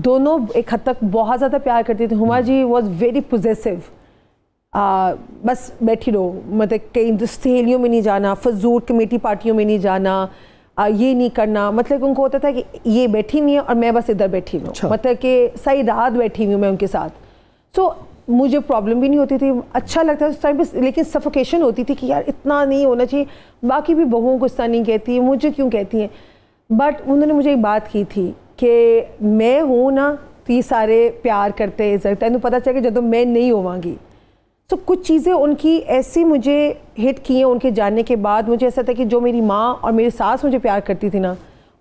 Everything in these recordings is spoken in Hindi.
दोनों एक हद तक बहुत ज़्यादा प्यार करती थी Huma hmm. She was very possessive बस बैठी रहो मतलब कहीं तो सहेलियों में नहीं जाना फजूल कमेटी पार्टियों में नहीं जाना आ, ये नहीं करना मतलब उनको होता था कि ये बैठी हुई है और मैं बस इधर बैठी हूँ अच्छा। मतलब कि सही रात बैठी हुई हूँ मैं उनके साथ सो so, मुझे प्रॉब्लम भी नहीं होती थी अच्छा लगता था उस टाइम पर लेकिन सफोकेशन होती थी कि यार इतना नहीं होना चाहिए बाकी भी बहुओं को इस नहीं कहती मुझे क्यों कहती हैं बट उन्होंने मुझे एक बात की थी ਕਿ ਮੈਂ ਹੂੰ ਨਾ सारे प्यार करते इज्जत तेन पता चल ਚੱਲੇ ਜਦੋਂ मैं नहीं होवगी तो कुछ चीज़ें उनकी ऐसी मुझे हिट की हैं उनके जानने के बाद मुझे ऐसा था कि जो मेरी माँ और मेरी सास मुझे प्यार करती थी ना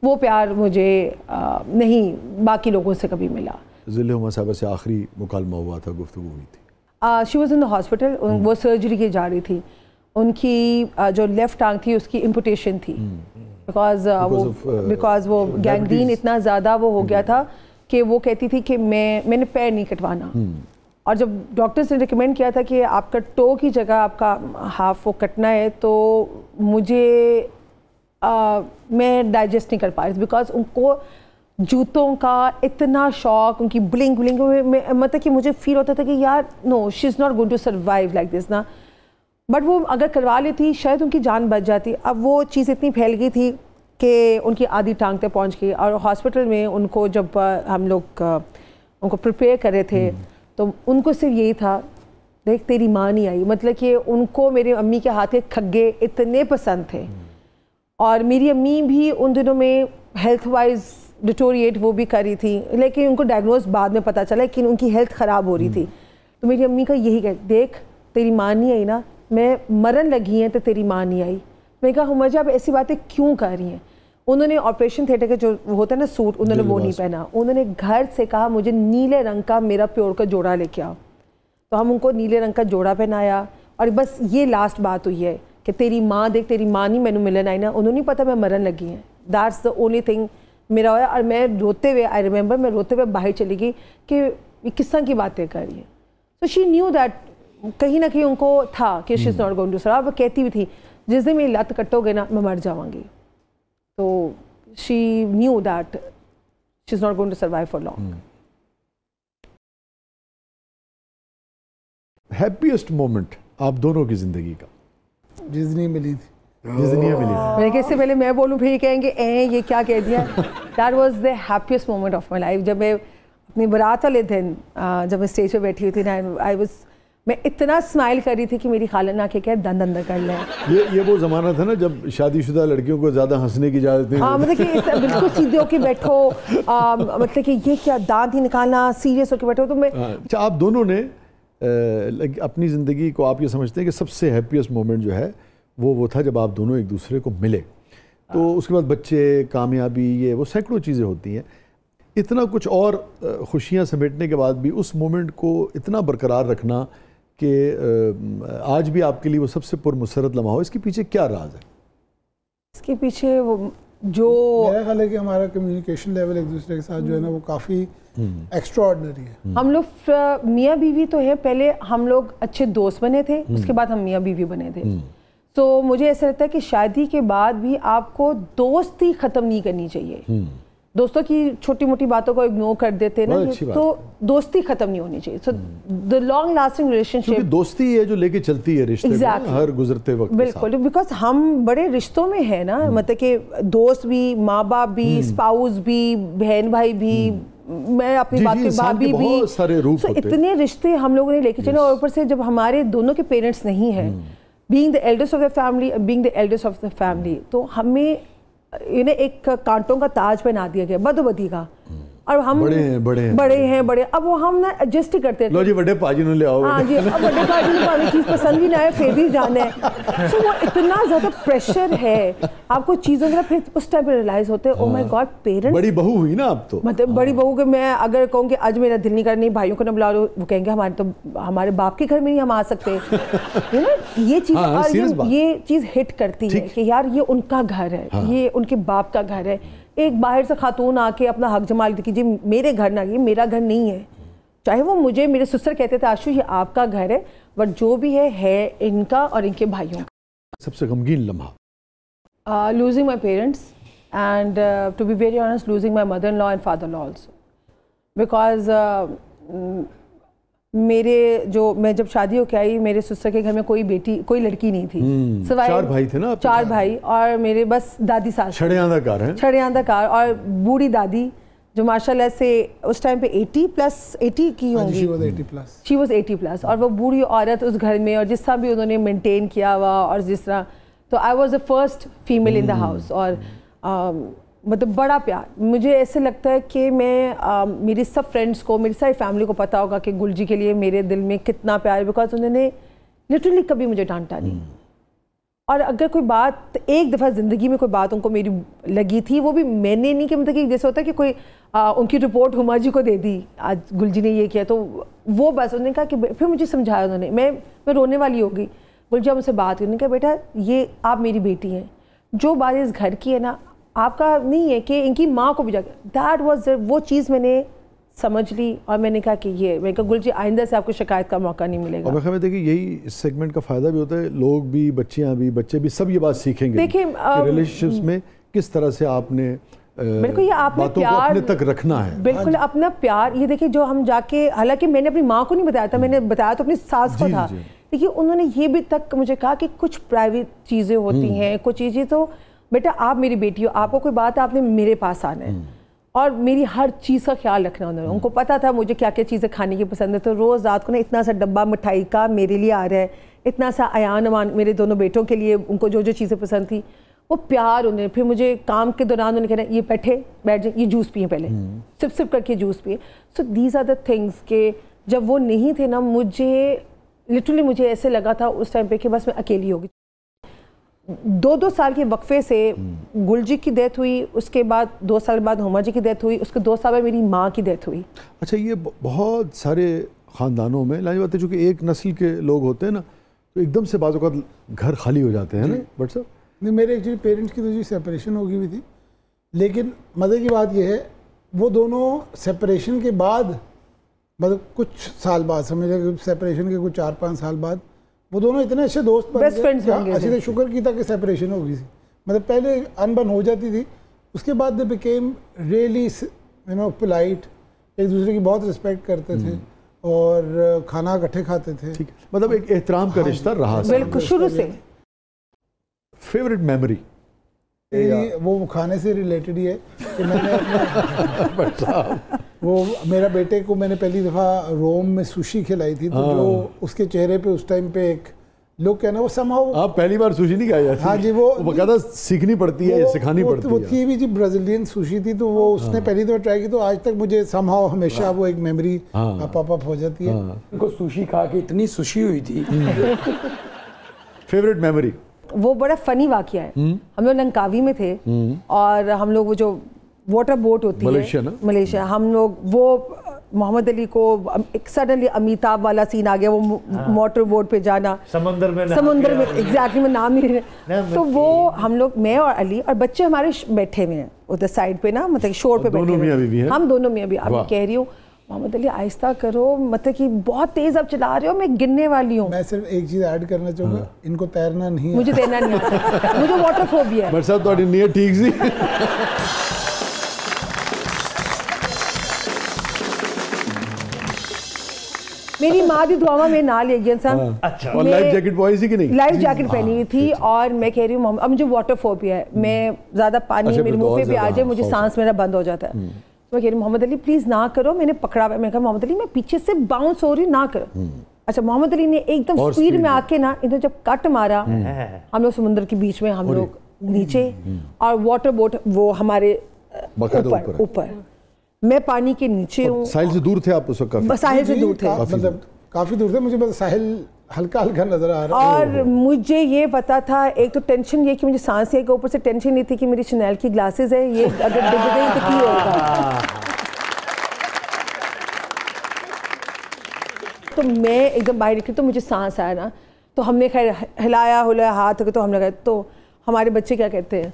वो प्यार मुझे आ, नहीं बाकी लोगों से कभी मिला जिले से आखिरी मुकालमा हुआ था गुफ्तु हुई थी she was in the hospital वो सर्जरी की जा रही थी उनकी आ, जो लेफ़्ट आंग थी उसकी इम्पोटेशन थी हम्म, हम्म। बिकॉज uh, वो बिकॉज uh, वो गैंग्रीन इतना ज़्यादा वो हो गया hmm. था कि वो कहती थी कि मैं मैंने पैर नहीं कटवाना hmm. और जब डॉक्टर्स ने रिकमेंड किया था कि आपका टो की जगह आपका हाफ वो कटना है तो मुझे आ, मैं डाइजेस्ट नहीं कर पा रही थी बिकॉज उनको जूतों का इतना शौक उनकी बुलिंग बुलिंग मतलब कि मुझे फील होता था कि यार no she is not going to survive like this ना बट वो अगर करवा लेती शायद उनकी जान बच जाती अब वो चीज़ इतनी फैल गई थी कि उनकी आधी टांग तक पहुँच गई और हॉस्पिटल में उनको जब हम लोग उनको प्रिपेयर कर रहे थे हम्म। तो उनको सिर्फ यही था देख तेरी माँ नहीं आई मतलब कि उनको मेरी अम्मी के हाथ के खग्गे इतने पसंद थे हम्म। और मेरी अम्मी भी उन दिनों में हेल्थ वाइज डिटोरिएट वो भी कर रही थी लेकिन उनको डायग्नोज बाद में पता चला कि उनकी हेल्थ ख़राब हो रही हम्म। थी तो मेरी अम्मी का यही कह देख तेरी माँ नहीं आई ना मैं मरन लगी हैं तो तेरी माँ नहीं आई मैंने कहा हम अब ऐसी बातें क्यों कर रही हैं उन्होंने ऑपरेशन थिएटर का जो होता है ना सूट उन्होंने वो नहीं पहना उन्होंने घर से कहा मुझे नीले रंग का मेरा प्योर का जोड़ा लेके आओ तो हम उनको नीले रंग का जोड़ा पहनाया और बस ये लास्ट बात हुई है कि तेरी माँ देख तेरी माँ नहीं मैंने मिलन आई ना उन्होंने नहीं पता मैं मरन लगी हैं दैट्स द ओनली थिंग मेरा हुआ और मैं रोते हुए आई रिमेंबर मैं रोते हुए बाहर चली गई कि किस तरह की बातें कर रही है तो शी न्यू दैट कहीं ना कहीं उनको था कि she is hmm. Not going to serve वो कहती भी थी जिस दिन मेरी लत कटोगे ना मैं मर जाऊंगी तो she knew that she is not going to survive for long happiest moment आप दोनों की ज़िंदगी का जिस दिन मिली थी मैंने कैसे पहले मैं बोलूं फिर कहेंगे ए ये क्या कह दिया that was the happiest moment of my life जब मैं अपनी बरात वाले दिन जब मैं स्टेज पे बैठी हुई थी आई वाज मैं इतना स्माइल कर रही थी कि मेरी खालन आके के कह दंद अंदर कर ले ये ये वो ज़माना था ना जब शादीशुदा लड़कियों को ज़्यादा हंसने की इजाज़त नहीं हाँ मतलब कि बिल्कुल सीधे होके बैठो आ, मतलब कि ये क्या दांत ही निकालना सीरियस होके बैठो तो मैं हाँ, अच्छा आप दोनों ने आ, अपनी ज़िंदगी को आप ये समझते हैं कि सबसे हैप्पीस्ट मोमेंट जो है वो वो था जब आप दोनों एक दूसरे को मिले तो हाँ। उसके बाद बच्चे कामयाबी ये वो सैकड़ों चीज़ें होती हैं इतना कुछ और खुशियाँ समेटने के बाद भी उस मोमेंट को इतना बरकरार रखना कि आज भी आपके लिए वो सबसे पुरमसरत लम्हा हो इसके पीछे क्या राज है इसके पीछे वो जो मेरा ख्याल है कि हमारा कम्युनिकेशन लेवल एक दूसरे के साथ जो है ना वो काफ़ी एक्स्ट्रॉर्डनरी हम्म। है हम्म। हम लोग मियाँ बीवी तो है पहले हम लोग अच्छे दोस्त बने थे हम्म। उसके बाद हम मियाँ बीवी बने थे तो मुझे ऐसा लगता है कि शादी के बाद भी आपको दोस्ती ख़त्म नहीं करनी चाहिए दोस्तों की छोटी मोटी बातों को इग्नोर कर देते ना तो दोस्ती खत्म नहीं होनी चाहिए so the long lasting relationship दोस्ती है जो लेके चलती है रिश्ते exactly. हर गुजरते वक्त बिल्कुल बिकॉज हम बड़े रिश्तों में है ना हम्म। मतलब कि दोस्त भी माँ बाप भी स्पाउस हम्म। भी बहन भाई भी हम्म। मैं अपनी बात की भाभी भी सारे रूप so, इतने रिश्ते हम लोगों ने लेके चले और ऊपर से जब हमारे दोनों के पेरेंट्स नहीं है being the elders of the family being the elders of the family तो हमें इन्हें एक कांटों का ताज पहना दिया गया बदबदी का और हम बड़े हैं बड़े हैं बड़े हैं बड़े अब वो हम ना एडजस्ट ही करते थे लो जी बड़े पाजी नु ले आओ हां जी अब बड़े पाजी को हमें चीज पसंद भी ना है फिर भी जाना है सो वो इतना ज्यादा प्रेशर है आपको चीजों का फिर उस टाइम पे रियलाइज होते हैं ओ माय गॉड पेरेंट्स बड़ी बहू हुई ना आप तो मतलब हाँ। बड़ी बहू के मैं अगर कहूं कि आज मेरा दिल नहीं कर नहीं भाइयों को ना बुला लो वो कहेंगे हमारे तो हमारे बाप के घर में नहीं हम आ सकते यू नो ये चीज हाँ, ये चीज हिट करती है कि यार ये उनका घर है हाँ। ये उनके बाप का घर है एक बाहर से खातून आके अपना हक जमा लेती कि जी मेरे घर ना ये मेरा घर नहीं है चाहे वो मुझे मेरे सिस्टर कहते थे आशु ये आपका घर है बट जो भी है है इनका और इनके भाइयों का सबसे गमगीन लम्हा losing my parents and to be very honest losing my mother in law and father law also because मेरे जो मैं जब शादी होके आई मेरे ससुर के घर में कोई बेटी कोई लड़की नहीं थी हम्म, चार भाई थे ना चार भाई और मेरे बस दादी सास छड़े कार हैं छड़े और बूढ़ी दादी जो माशाल्लाह से उस टाइम पे 80 प्लस 80 की हाँ होंगी she was 80 plus she was 80 plus और वो बूढ़ी औरत उस घर में और जिस तरह भी उन्होंने मेंटेन किया हुआ और जिस तरह तो I was the first female in the house और um, मतलब बड़ा प्यार मुझे ऐसे लगता है कि मैं आ, मेरी सब फ्रेंड्स को मेरी सारी फैमिली को पता होगा कि गुलजी के लिए मेरे दिल में कितना प्यार बिकॉज उन्होंने लिटरली कभी मुझे डांटा नहीं हम्म। और अगर कोई बात एक दफ़ा ज़िंदगी में कोई बात उनको मेरी लगी थी वो भी मैंने नहीं कि मतलब कि जैसे होता है कि कोई आ, उनकी रिपोर्ट हुमा जी को दे दी आज गुलजी ने ये किया तो वो बस उन्होंने कहा कि फिर मुझे समझाया उन्होंने मैं मैं रोने वाली होगी गुलजी मुझसे बात उन्होंने कहा बेटा ये आप मेरी बेटी हैं जो बात इस घर की है ना आपका नहीं है कि इनकी माँ को भी जाकर दैट वॉज वो चीज़ मैंने समझ ली और मैंने कहा कि ये मैंने कहा गुल जी आइंदा से आपको शिकायत का मौका नहीं मिलेगा और मैं देखिए यही इस सेगमेंट का फ़ायदा भी होता है लोग भी बच्चियाँ भी बच्चे भी सब ये बात सीखेंगे देखिए रिलेशनशिप्स में किस तरह से आपने बिल्कुल ये आपने प्यार अपने तक रखना है बिल्कुल हाँ अपना प्यार ये देखिए जो हम जाके हालांकि मैंने अपनी माँ को नहीं बताया था मैंने बताया तो अपनी सास को था देखिए उन्होंने ये भी तक मुझे कहा कि कुछ प्राइवेट चीज़ें होती हम्म। हैं कुछ चीज़ें तो बेटा आप मेरी बेटी हो आपको कोई बात है आपने मेरे पास आना है हम्म। और मेरी हर चीज़ का ख्याल रखना उन्होंने हम्म। उनको पता था मुझे क्या क्या चीज़ें खाने की पसंद है तो रोज़ रात को ना इतना सा डब्बा मिठाई का मेरे लिए आ रहा है इतना सा अयान अमान मेरे दोनों बेटों के लिए उनको जो जो चीज़ें पसंद थी वो प्यार उन्हें फिर मुझे काम के दौरान उन्हें कहना ये बैठे बैठ जाए ये जूस पिए पहले हम्म। सिप सिप करके जूस पिए so these are the things के जब वो नहीं थे ना मुझे लिटरली मुझे ऐसे लगा था उस टाइम पे कि बस मैं अकेली होगी दो दो साल के वक्फे से हम्म। गुलजी की डेथ हुई उसके बाद दो साल बाद हुमा जी की डेथ हुई उसके दो साल बाद मेरी माँ की डेथ हुई अच्छा ये बहुत सारे ख़ानदानों में लाजवाब बात है चूँकि एक नस्ल के लोग होते हैं ना तो एकदम से बाज़ घर खाली हो जाते हैं ना बट सर नहीं मेरे एक्चुअली पेरेंट्स की तो जी सेपरेशन होगी हुई थी लेकिन मज़े की बात यह है वो दोनों सेपरेशन के बाद मतलब कुछ साल बाद समझ लगे सेपरेशन के कुछ चार पाँच साल बाद वो दोनों इतने अच्छे दोस्त बेस्ट हाँ, शुक्र की था कि सेपरेशन हो गई थी मतलब पहले अनबन हो जाती थी उसके बाद they became really you know polite एक दूसरे की बहुत रिस्पेक्ट करते थे हम्म। और खाना इकट्ठे खाते थे मतलब एक एहतराम का हाँ रिश्ता रहा बिल्कुल शुरू से फेवरेट मेमोरी वो खाने से रिलेटेड ही है कि मैंने वो मेरा बेटे को मैंने पहली दफ़ा रोम में सुशी खिलाई थी तो जो हाँ। उसके चेहरे पे उस टाइम पे एक लोग ना वो समाओ आप पहली बार सुशी नहीं खाई हाँ जी वो बकायदा सीखनी पड़ती है सिखानी पड़ती है वो थी भी जी ब्राज़ीलियन सुशी थी तो वो हाँ। उसने पहली दफ़ा ट्राई की तो आज तक मुझे समाओ हमेशा हाँ। वो एक मेमोरी पॉपअप हो जाती है उनको सुशी खा के इतनी सुशी हुई थी फेवरेट मेमोरी वो बड़ा फ़नी वाक़ है हम्म। हम लोग लंकावी में थे हम्म। और हम लोग वो जो वाटर बोट होती मलेशिया है मलेशिया हम लोग वो मोहम्मद अली को सडनली अमिताभ वाला सीन आ गया वो मोटर बोट हाँ। पे जाना समंदर में समंदर में एग्जैक्टली में नाम ही तो मतलब वो हम लोग मैं और अली और बच्चे हमारे बैठे हुए हैं उधर साइड पे ना मतलब शोर पे बैठे हुए हम दोनों में अभी अभी कह रही हूँ मोहम्मद अली आहिस्ता करो मतलब कि बहुत तेज आप चला रहे हो मैं गिनने वाली हूँ मैं सिर्फ एक चीज ऐड करना चाहूंगा हाँ। इनको तैरना नहीं मुझे तैरना नहीं मुझे वाटर फोबिया है बट साहब थोड़ी नीयत ठीक सी मेरी माँ भी दुआवा में ना ले गया साहब हाँ। अच्छा और लाइफ जैकेट पहनी थी नहीं लाइफ जैकेट पहनी हुई थी अच्छा। और मैं कह रही हूँ मुझे वाटर फोबिया है मैं हम्म। ज़्यादा पानी अच्छा, मेरे मुंह पे भी आ जाए मुझे हाँ। सांस मेरा बंद हो जाता है हम्म। तो कह रही मोहम्मद अली प्लीज़ ना करो मैंने पकड़ा मैं कहा मोहम्मद अली मैं पीछे से बाउंस हो रही ना करो हम्म। अच्छा मोहम्मद अली ने एकदम स्पीड में आके ना इधर जब कट मारा हम्म। हम लोग समुद्र के बीच में हम लोग नीचे हम्म। और वाटर बोट वो हमारे ऊपर मैं पानी के नीचे हूँ साहिल से दूर थे आप उस वक्त साहिल से दूर थे मतलब काफ़ी दूर थे मुझे बस साहिल हल्का हल्का नजर आ रहा है और मुझे ये पता था एक तो टेंशन ये कि मुझे सांस है ऊपर से टेंशन नहीं थी कि मेरी चनैल की ग्लासेस है ये अगर डूब गई तो हाँ। क्या होगा तो मैं एकदम बाहर निकली तो मुझे सांस आया ना तो हमने खैर हिलाया हुलाया हाथ तो हमने कहा तो हमारे बच्चे क्या कहते हैं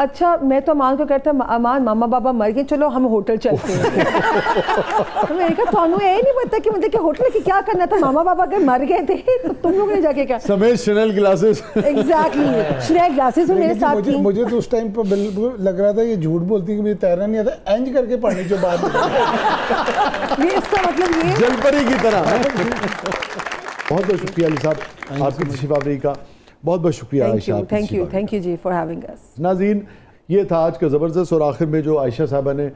अच्छा मैं तो अमान को कहता अमान मामा बाबा मर गए चलो हम होटल चलते हैं तो मैंने कहा थानू ये नहीं पता कि मतलब कि होटल की क्या करना था मामा बाबा अगर मर गए थे तो तुम लोग ने जाके क्या समय Chanel glasses exactly Chanel glasses मेरे साथ थी मुझे तो उस टाइम पर बिल्कुल लग रहा था ये झूठ बोलती कि मुझे तैरना नहीं आता एंज करके पानी जो बात ये इसका मतलब ये जलपरी की तरह बहुत बहुत शुक्रिया अली साहब आपकी तशरीफ आवरी का बहुत बहुत शुक्रिया Ayesha thank you thank you ji for having us नाजीन ये था आज का ज़बरदस्त और आखिर में जो आयशा साहबा ने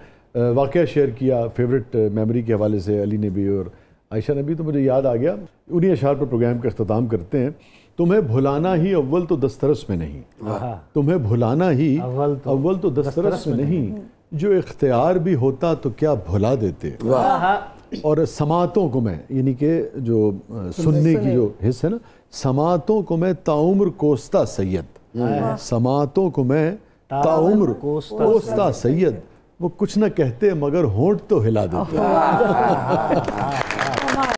वाक़ शेयर किया फेवरेट मेमोरी के हवाले से अली ने भी और आयशा ने भी तो मुझे याद आ गया उन्हीं अशार पर प्रोग्राम का अख्ताम करते हैं तुम्हें भुलाना ही अव्वल तो दस्तरस में नहीं तुम्हें भुलाना ही अव्वल तो, तो दस्तरस में नहीं जो इख्तियार भी होता तो क्या भुला देते और समातों को मैं यानी कि जो सुनने की जो हिस्स है ना समातों को मैं ताउम्र कोस्ता सैयद हाँ। समातों को मैं ताउम्र कोस्ता सैयद वो कुछ ना कहते मगर होंठ तो हिला देते